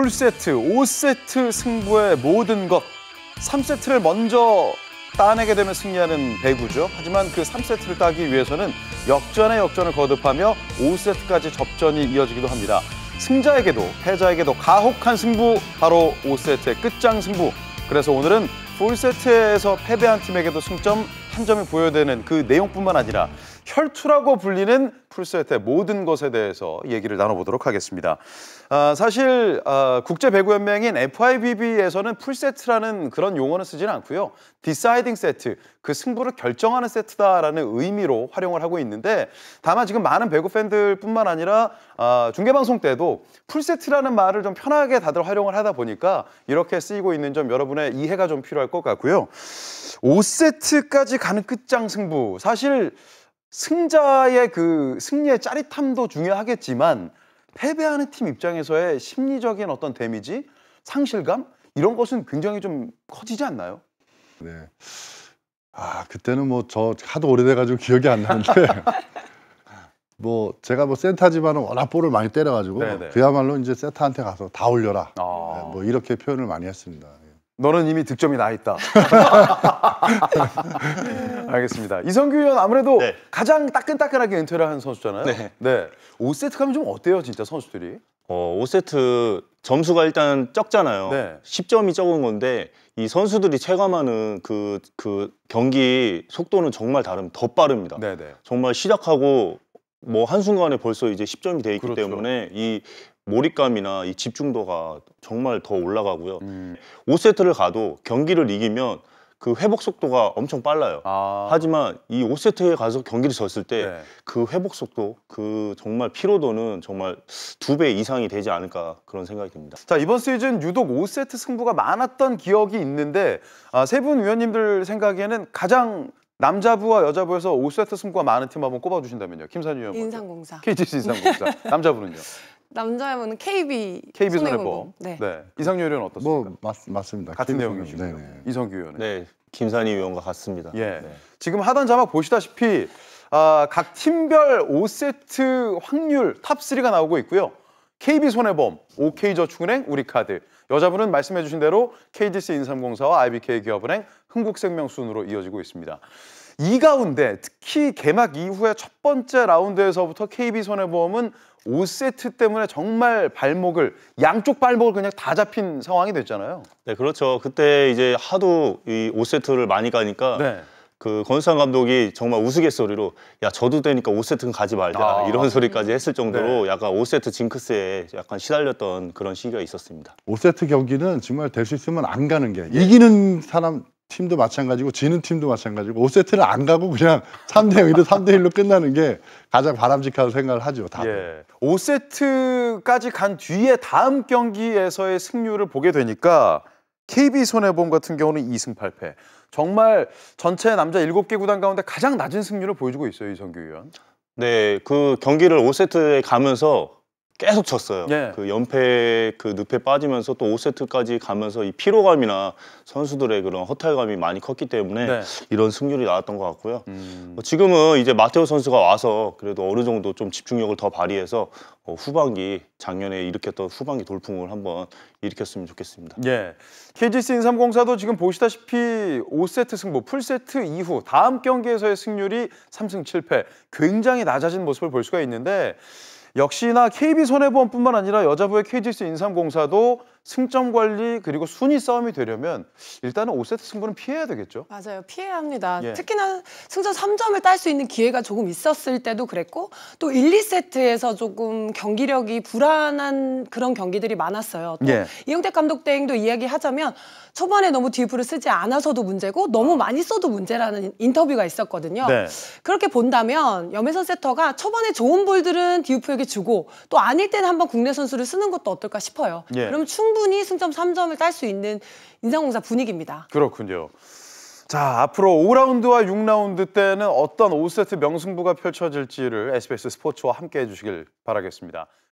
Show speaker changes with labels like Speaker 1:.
Speaker 1: 풀세트, 5세트 승부의 모든 것. 3세트를 먼저 따내게 되면 승리하는 배구죠. 하지만 그 3세트를 따기 위해서는 역전의 역전을 거듭하며 5세트까지 접전이 이어지기도 합니다. 승자에게도 패자에게도 가혹한 승부, 바로 5세트의 끝장 승부. 그래서 오늘은 풀세트에서 패배한 팀에게도 승점 한 점이 보여야되는그 내용뿐만 아니라 혈투라고 불리는 풀세트의 모든 것에 대해서 얘기를 나눠보도록 하겠습니다. 아, 사실 아, 국제 배구 연맹인 FIVB에서는 풀세트라는 그런 용어는 쓰진 않고요. 디사이딩 세트, 그 승부를 결정하는 세트다라는 의미로 활용을 하고 있는데 다만 지금 많은 배구 팬들뿐만 아니라 아, 중계방송 때도 풀세트라는 말을 좀 편하게 다들 활용을 하다 보니까 이렇게 쓰이고 있는 점 여러분의 이해가 좀 필요할 것 같고요. 5세트까지 가는 끝장 승부. 사실 승자의 그 승리의 짜릿함도 중요하겠지만 패배하는 팀 입장에서의 심리적인 어떤 데미지, 상실감 이런 것은 굉장히 좀 커지지 않나요? 네.
Speaker 2: 아 그때는 뭐 저 하도 오래돼가지고 기억이 안 나는데 뭐 제가 뭐 센터지만은 워낙 볼을 많이 때려가지고 네네. 네. 그야말로 이제 센터한테 가서 다
Speaker 1: 올려라 아. 네, 뭐 이렇게 표현을 많이 했습니다. 너는 이미 득점이 나 있다. 알겠습니다. 이성규 의원 아무래도 네. 가장 따끈따끈하게 엔퇴를한 선수잖아요. 네. 네. 5세트 가면 좀 어때요, 진짜 선수들이? 어, 5세트
Speaker 2: 점수가 일단 적잖아요. 네. 10점이 적은 건데 이 선수들이 체감하는 그, 그 경기 속도는 정말 다름, 더 빠릅니다. 네네. 네. 정말 시작하고 뭐 한순간에 벌써 이제 10점이 돼 있기 그렇죠. 때문에 이 몰입감이나 이 집중도가 정말 더 올라가고요. 음. 5세트를 가도 경기를 이기면 그 회복 속도가 엄청 빨라요. 아. 하지만 이 5세트에 가서 경기를 졌을 때그 네. 그 회복
Speaker 1: 속도, 그 정말 피로도는 정말 두 배 이상이 되지 않을까 그런 생각이 듭니다. 자 이번 시즌 유독 5세트 승부가 많았던 기억이 있는데 아, 세분 위원님들 생각에는 가장 남자부와 여자부에서 5세트 승부가 많은 팀 한번 꼽아주신다면요. 김선유의원 인상공사. KGC 인상공사. 남자부는요? 남자의 보는 KB, KB 손해보험. 네. 네. 이상규 은 어떻습니까? 뭐 맞, 맞습니다. 같은 내용이시고요. 네, 네. 이성규 의원 네. 김산희 의원과 같습니다. 예. 네. 지금 하단 자막 보시다시피 아, 각 팀별 5세트 확률 탑3가 나오고 있고요. KB손해보험, OK저축은행, 우리카드, 여자분은 말씀해 주신 대로 k g c 인삼공사와 IBK 기업은행, 흥국생명 순으로 이어지고 있습니다. 이 가운데 특히 개막 이후에 첫 번째 라운드에서부터 KB손해보험은 5세트 때문에 정말 발목을 양쪽 발목을 그냥 다 잡힌 상황이 됐잖아요.
Speaker 2: 네, 그렇죠. 그때 이제 하도 이 5세트를 많이 가니까 네. 그 권수상 감독이 정말 우스갯소리로 야 저도 되니까 5세트는 가지 말자 아, 이런 소리까지 했을 정도로 네. 약간 5세트 징크스에 약간 시달렸던 그런 시기가 있었습니다. 5세트 경기는 정말 될 수 있으면 안 가는 게 예. 이기는 사람 팀도 마찬가지고 지는 팀도 마찬가지고 5세트를 안 가고 그냥 3대 0이든 3대 1로 끝나는 게 가장
Speaker 1: 바람직하다고 생각을 하죠. 다. 예. 5세트까지 간 뒤에 다음 경기에서의 승률을 보게 되니까 KB 손해보험 같은 경우는 2승 8패. 정말 전체 남자 7개 구단 가운데 가장 낮은 승률을 보여주고 있어요, 이성규 위원.
Speaker 2: 네, 그 경기를 5세트에 가면서 계속 쳤어요 예. 그 연패 그 늪에 빠지면서 또 5세트까지 가면서 이 피로감이나 선수들의 그런 허탈감이 많이 컸기 때문에 네. 이런 승률이 나왔던 것 같고요. 음. 뭐 지금은 이제 마테오 선수가 와서 그래도 어느 정도 좀 집중력을 더 발휘해서 뭐 후반기 작년에 일으켰던 후반기 돌풍을 한번 일으켰으면 좋겠습니다.
Speaker 1: 예. KGC 인삼공사도 지금 보시다시피 5세트 승부 뭐 풀세트 이후 다음 경기에서의 승률이 3승 7패 굉장히 낮아진 모습을 볼 수가 있는데 역시나 KB손해보험뿐만 아니라 여자부의 KGC 인삼공사도 승점 관리 그리고 순위 싸움이 되려면 일단은 5세트 승부는 피해야 되겠죠. 맞아요. 피해야 합니다. 예. 특히나 승점 3점을 딸 수 있는 기회가 조금 있었을 때도 그랬고 또 1, 2세트에서 조금 경기력이 불안한 그런 경기들이 많았어요. 또 예. 이영택 감독 대행도 이야기하자면 초반에 너무 디프를 쓰지 않아서도 문제고 너무 많이 써도 문제라는 인터뷰가 있었거든요. 네. 그렇게 본다면 염혜선 세터가 초반에 좋은 볼들은 디우프에게 주고 또 아닐 때는 한번 국내 선수를 쓰는 것도 어떨까 싶어요. 예. 그럼 충 충분히 승점 3점을 딸 수 있는 인상공사 분위기입니다. 그렇군요. 자, 앞으로 5라운드와 6라운드 때는 어떤 5세트 명승부가 펼쳐질지를 SBS 스포츠와 함께 해주시길 바라겠습니다.